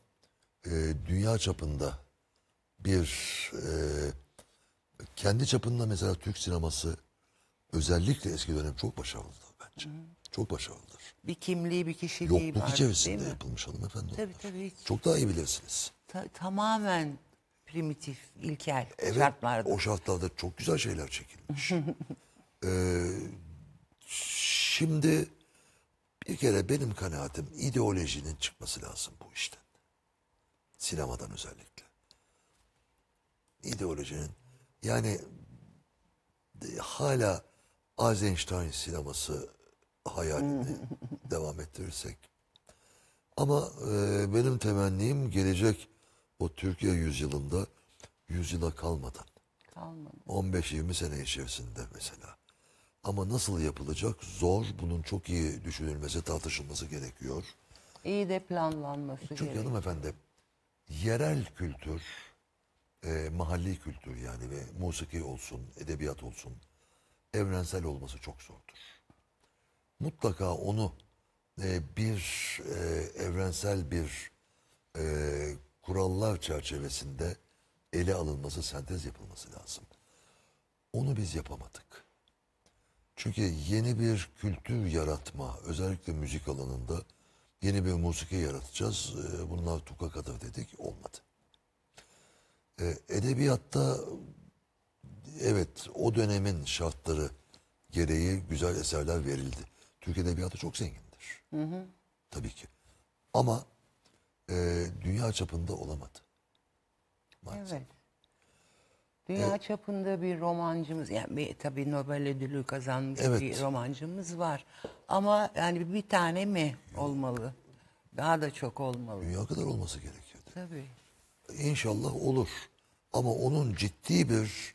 e, dünya çapında bir e, kendi çapında mesela Türk sineması özellikle eski dönem çok başarılıdır bence. Hı. Çok başarılıdır. Bir kimliği, bir kişiliği Yokluk var, içerisinde yapılmış hanımefendi. Tabii onlar. tabii. Hiç. Çok daha iyi bilirsiniz. Ta tamamen primitif, ilkel evet, şartlarda. O şartlarda çok güzel şeyler çekilmiş. ee, şimdi bir kere benim kanaatim ideolojinin çıkması lazım bu işten. Sinemadan özellikle. İdeolojinin yani e, hala Eisenstein sineması hayalini devam ettirirsek. Ama e, benim temennim gelecek o Türkiye yüzyılında yüzyıla kalmadan. Kalmadı. 15-20 sene içerisinde mesela. Ama nasıl yapılacak? Zor. Bunun çok iyi düşünülmesi, tartışılması gerekiyor. İyi de planlanması Çünkü gerekiyor. Çünkü hanımefendi yerel kültür, e, mahalli kültür yani ve musiki olsun, edebiyat olsun, evrensel olması çok zordur. Mutlaka onu e, bir e, evrensel bir e, kurallar çerçevesinde ele alınması, sentez yapılması lazım. Onu biz yapamadık. Çünkü yeni bir kültür yaratma, özellikle müzik alanında yeni bir musiki yaratacağız. E, bunlar tuka kadar dedik, olmadı. E, edebiyatta evet o dönemin şartları gereği güzel eserler verildi. Türk Edebiyatı çok zengindir. Hı hı. Tabii ki. Ama e, dünya çapında olamadı. Maalesef. Evet. Dünya evet. çapında bir romancımız, yani bir, tabii Nobel ödülü kazanmış evet. bir romancımız var. Ama yani bir tane mi olmalı? Daha da çok olmalı. Dünya kadar olması gerekiyordu. Tabii. İnşallah olur. Ama onun ciddi bir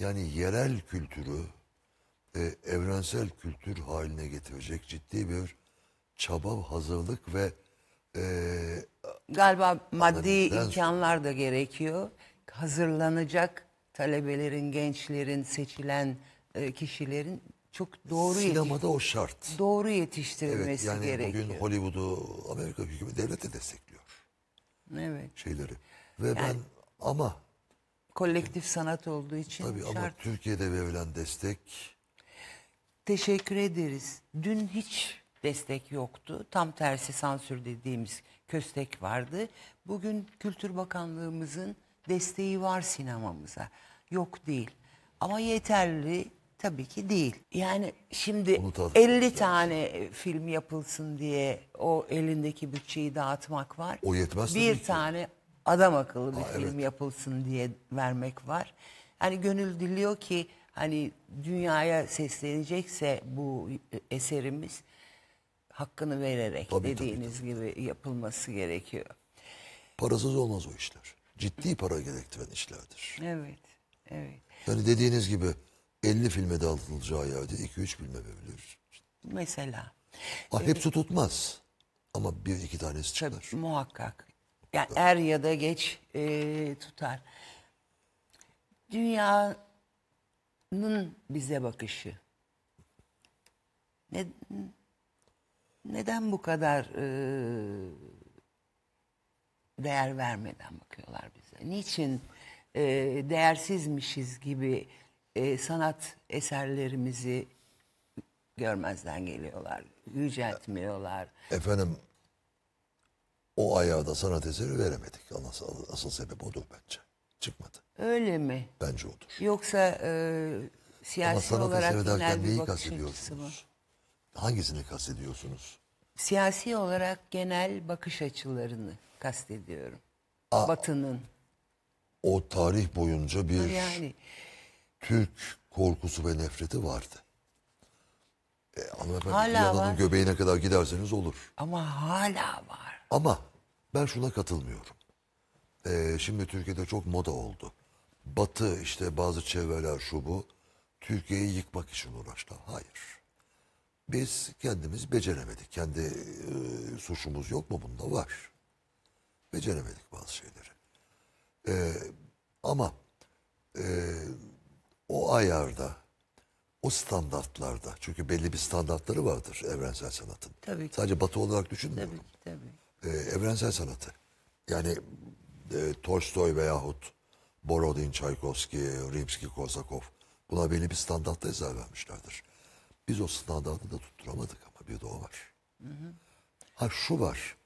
yani yerel kültürü e, evrensel kültür haline getirecek ciddi bir çaba, hazırlık ve e, galiba maddi imkanlar da gerekiyor. Hazırlanacak talebelerin, gençlerin, seçilen e, kişilerin çok doğru sinemada o şart. Doğru yetiştirilmesi evet, yani gerekiyor. Bugün Hollywood'u Amerika hükümeti devlete destekliyor. Evet. Şeyleri. Ve yani, ben ama kolektif sanat olduğu için Tabii şart. ama Türkiye'de verilen destek... Teşekkür ederiz. Dün hiç destek yoktu. Tam tersi sansür dediğimiz köstek vardı. Bugün Kültür Bakanlığımızın desteği var sinemamıza. Yok değil. Ama yeterli tabii ki değil. Yani şimdi 50 tane film yapılsın diye o elindeki bütçeyi dağıtmak var. O yetmez Bir tane adam akıllı bir Aa, film evet. yapılsın diye vermek var. Hani gönül diliyor ki hani dünyaya seslenecekse bu e, eserimiz hakkını vererek tabii, dediğiniz tabii, tabii. gibi yapılması gerekiyor. Parasız olmaz o işler. Ciddi para gerektiren işlerdir. Evet, evet. Yani dediğiniz gibi 50 filme de alınacağı yerde 2-3 filme verilir. Mesela. Ah, hepsi tutmaz. Ama bir iki tanesi çıkar. Tabii, muhakkak yani er ya da geç e, tutar. Dünyanın bize bakışı. Ne, neden bu kadar e, değer vermeden bakıyorlar bize? Niçin e, değersizmişiz gibi e, sanat eserlerimizi görmezden geliyorlar, yüceltmiyorlar. Efendim o ayağı sanat eseri veremedik. Asıl, asıl sebep odur bence. Çıkmadı. Öyle mi? Bence odur. Yoksa e, siyasi Ama olarak eseri derken neyi kastediyorsunuz? Hangisini kastediyorsunuz? Siyasi olarak genel bakış açılarını kastediyorum. Aa, Batı'nın. O tarih boyunca bir yani. Türk korkusu ve nefreti vardı. E, hanımefendi hala Plana'nın göbeğine kadar giderseniz olur. Ama hala var. Ama ben şuna katılmıyorum. Ee, şimdi Türkiye'de çok moda oldu. Batı işte bazı çevreler şu bu. Türkiye'yi yıkmak için uğraştı. Hayır. Biz kendimiz beceremedik. Kendi e, suçumuz yok mu bunda? Var. Beceremedik bazı şeyleri. Ee, ama e, o ayarda, o standartlarda, çünkü belli bir standartları vardır evrensel sanatın. Tabii ki. Sadece batı olarak düşünmüyorum. Tabii ki, tabii e, evrensel sanatı. Yani e, Tolstoy veyahut Borodin, Çaykovski, Rimski-Korsakov buna belli bir standartta izah vermişlerdir. Biz o standartı da tutturamadık ama bir de o var. Hı hı. Ha şu var.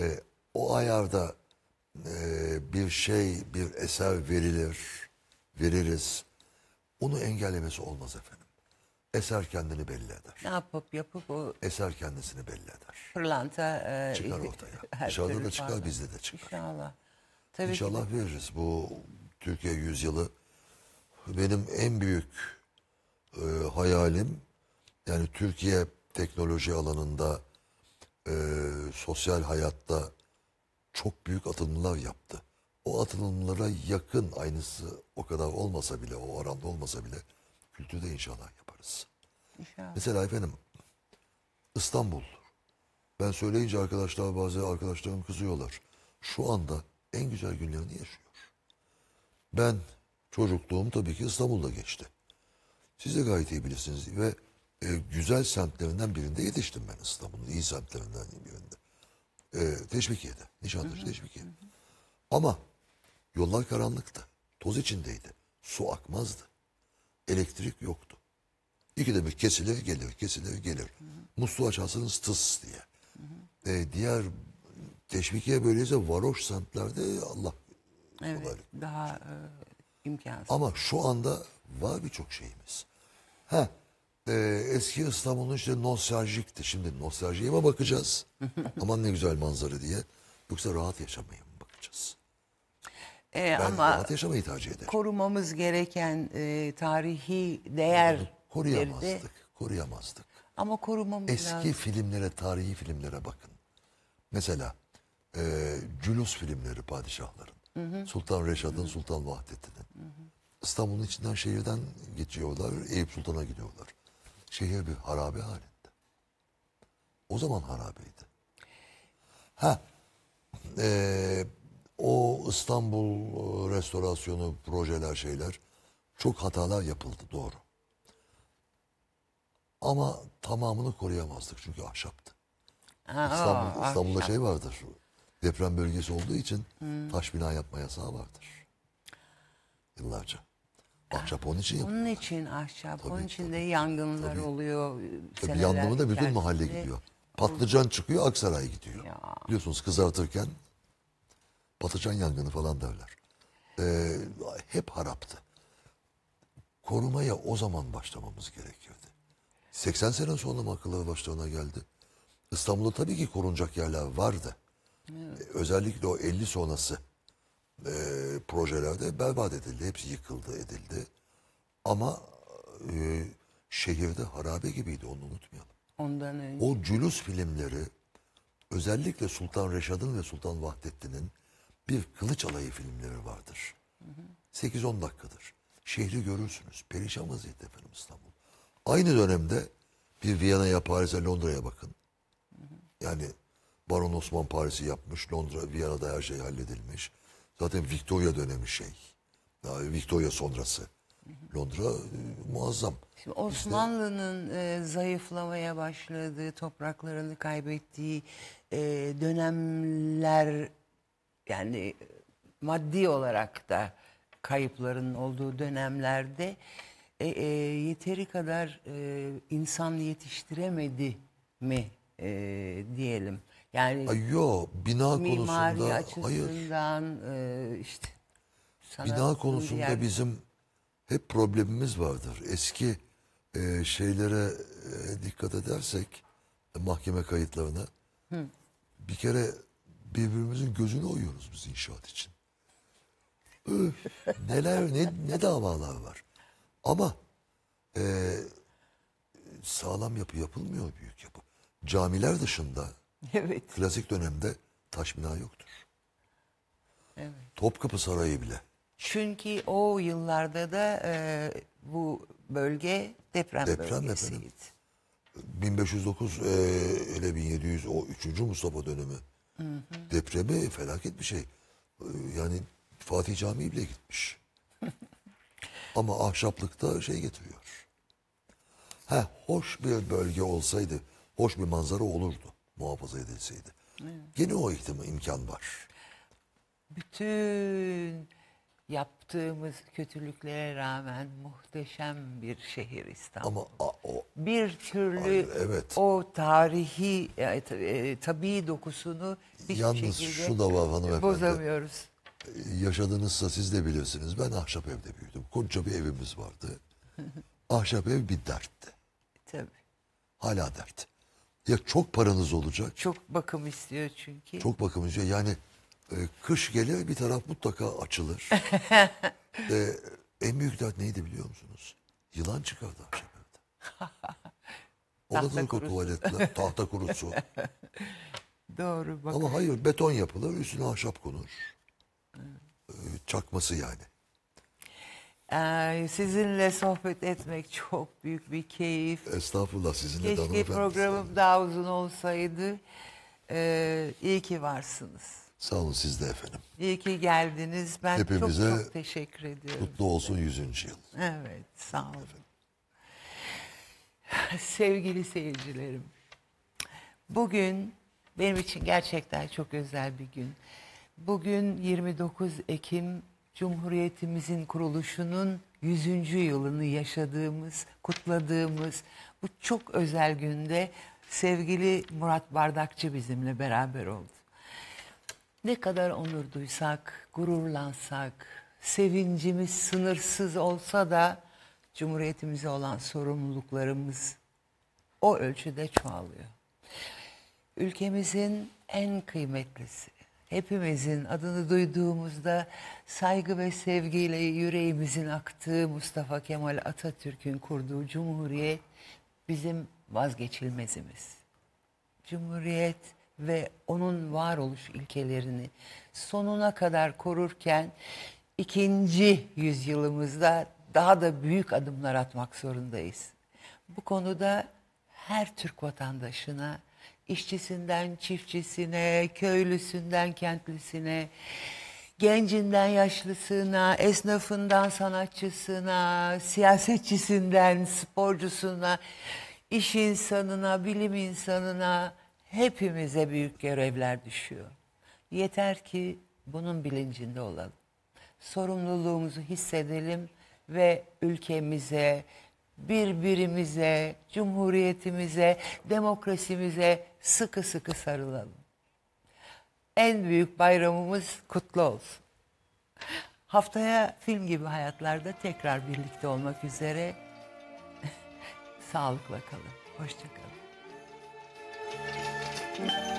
E, o ayarda e, bir şey, bir eser verilir, veririz. Onu engellemesi olmaz efendim. Eser kendini belli eder. Ne yapıp yapıp o Eser kendisini belli eder. pırlanta e, Çıkar ortaya. her Dışarıda da çıkar, varlık. bizde de çıkar. İnşallah. Tabii ki İnşallah veririz. Bu Türkiye yüzyılı benim en büyük e, hayalim yani Türkiye teknoloji alanında e, sosyal hayatta çok büyük atılımlar yaptı. O atılımlara yakın aynısı o kadar olmasa bile o oranda olmasa bile kültürde inşallah yapar. Mesela efendim İstanbul. Ben söyleyince arkadaşlar bazı arkadaşlarım kızıyorlar. Şu anda en güzel günlerini yaşıyor. Ben çocukluğum tabii ki İstanbul'da geçti. Siz de gayet iyi bilirsiniz ve e, güzel semtlerinden birinde yetiştim ben İstanbul'un iyi semtlerinden birinde. E, Teşvikiye'de, Nişantaşı Teşvikiye. Ama yollar karanlıktı, toz içindeydi, su akmazdı, elektrik yoktu. İki demek kesilir gelir, kesilir gelir. Hı hı. Musluğu tıs diye. Hı hı. E, diğer teşvikiye böyleyse varoş semtlerde Allah evet, Daha e, imkansız. Ama şu anda var birçok şeyimiz. Ha e, eski İstanbul'un işte nostaljikti. Şimdi nostaljiye mi bakacağız? Aman ne güzel manzara diye. Yoksa rahat yaşamaya mı bakacağız? Ee, ben ama rahat yaşamayı tercih ederim. Korumamız gereken e, tarihi değer Koruyamazdık. Yerde... Koruyamazdık. Ama korumamız Eski lazım. filmlere, tarihi filmlere bakın. Mesela e, Cülus filmleri padişahların. Hı hı. Sultan Reşad'ın, Sultan Vahdettin'in. İstanbul'un içinden şehirden geçiyorlar. Eyüp Sultan'a gidiyorlar. Şehir bir harabe halinde. O zaman harabeydi. Ha, e, o İstanbul e, restorasyonu projeler şeyler çok hatalar yapıldı doğru. Ama tamamını koruyamazdık çünkü ahşaptı. Aa, İstanbul, aa, İstanbul'da ahşap. şey vardır. Şu, deprem bölgesi olduğu için hmm. taş bina yapma yasağı vardır. Yıllarca. Ahşap onun için yapılıyor. Onun için ahşap. Tabii, onun için de yangınlar tabii. oluyor. Tabii e, yangını da bütün mahalle gidiyor. Patlıcan çıkıyor Aksaray gidiyor. Ya. Biliyorsunuz kızartırken patlıcan yangını falan derler. Ee, hep haraptı. Korumaya o zaman başlamamız gerekiyordu. 80 sene sonra mı akılları başlarına geldi? İstanbul'da tabii ki korunacak yerler vardı. Evet. E, özellikle o 50 sonrası e, projelerde berbat edildi. Hepsi yıkıldı, edildi. Ama e, şehirde harabe gibiydi, onu unutmayalım. Ondan önce. O cülüs filmleri özellikle Sultan Reşad'ın ve Sultan Vahdettin'in bir kılıç alayı filmleri vardır. 8-10 dakikadır. Şehri görürsünüz. Perişan vaziyette efendim İstanbul. Aynı dönemde bir Viyana'ya, Paris'e, Londra'ya bakın. Yani Baron Osman Paris'i yapmış. Londra, Viyana'da her şey halledilmiş. Zaten Victoria dönemi şey. Daha Victoria sonrası. Londra e, muazzam. Şimdi Osmanlı'nın e, zayıflamaya başladığı, topraklarını kaybettiği e, dönemler yani e, maddi olarak da kayıpların olduğu dönemlerde e, e, yeteri kadar e, insan yetiştiremedi mi e, diyelim. Yani yo bina konusunda hayır. E, işte bina konusunda diğer... bizim hep problemimiz vardır. Eski e, şeylere e, dikkat edersek e, mahkeme kayıtlarına Hı. bir kere birbirimizin gözünü oyuyoruz biz inşaat için. Öf, neler ne, ne davalar var. Ama e, sağlam yapı yapılmıyor büyük yapı. Camiler dışında evet. klasik dönemde taş bina yoktur. Evet. Topkapı Sarayı bile. Çünkü o yıllarda da e, bu bölge deprem, deprem bölgesiydi. Efendim. 1509 e, ile 1700 o 3. Mustafa dönemi hı hı. depremi felaket bir şey. E, yani Fatih Camii bile gitmiş. Ama ahşaplıkta şey getiriyor. Ha hoş bir bölge olsaydı, hoş bir manzara olurdu muhafaza edilseydi. Evet. o ihtima imkan var. Bütün yaptığımız kötülüklere rağmen muhteşem bir şehir İstanbul. Ama a, o bir türlü aynen, evet. o tarihi e, e tabii dokusunu bir Yalnız şu da var hanımefendi. Bozamıyoruz. Yaşadınızsa siz de bilirsiniz. Ben ahşap evde büyüdüm. Koca bir evimiz vardı. ahşap ev bir dertti. Tabii. Hala dert. Ya çok paranız olacak. Çok bakım istiyor çünkü. Çok bakım istiyor. Yani e, kış gelir bir taraf mutlaka açılır. e, en büyük dert neydi biliyor musunuz? Yılan çıkardı ahşap evde. Odada kurusu. tuvaletler, tahta kurusu. Doğru. Bakın. Ama hayır beton yapılır üstüne ahşap konur çakması yani. Ee, sizinle sohbet etmek çok büyük bir keyif. Estağfurullah sizinle de Keşke hanımefendi. programım daha uzun olsaydı. Ee, iyi ki varsınız. Sağ olun siz de efendim. İyi ki geldiniz. Ben Hepimize çok çok teşekkür ediyorum. Kutlu olsun 100. yıl. Evet sağ olun. Sevgili seyircilerim. Bugün benim için gerçekten çok özel bir gün. Bugün 29 Ekim Cumhuriyetimizin kuruluşunun 100. yılını yaşadığımız, kutladığımız bu çok özel günde sevgili Murat Bardakçı bizimle beraber oldu. Ne kadar onur duysak, gururlansak, sevincimiz sınırsız olsa da Cumhuriyetimize olan sorumluluklarımız o ölçüde çoğalıyor. Ülkemizin en kıymetlisi, hepimizin adını duyduğumuzda saygı ve sevgiyle yüreğimizin aktığı Mustafa Kemal Atatürk'ün kurduğu Cumhuriyet bizim vazgeçilmezimiz. Cumhuriyet ve onun varoluş ilkelerini sonuna kadar korurken ikinci yüzyılımızda daha da büyük adımlar atmak zorundayız. Bu konuda her Türk vatandaşına işçisinden çiftçisine, köylüsünden kentlisine, gencinden yaşlısına, esnafından sanatçısına, siyasetçisinden sporcusuna, iş insanına, bilim insanına hepimize büyük görevler düşüyor. Yeter ki bunun bilincinde olalım. Sorumluluğumuzu hissedelim ve ülkemize, birbirimize, cumhuriyetimize, demokrasimize sıkı sıkı sarılalım. En büyük bayramımız kutlu olsun. Haftaya film gibi hayatlarda tekrar birlikte olmak üzere sağlıkla kalın. Hoşçakalın. Thank you.